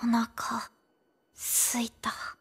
お腹すいた。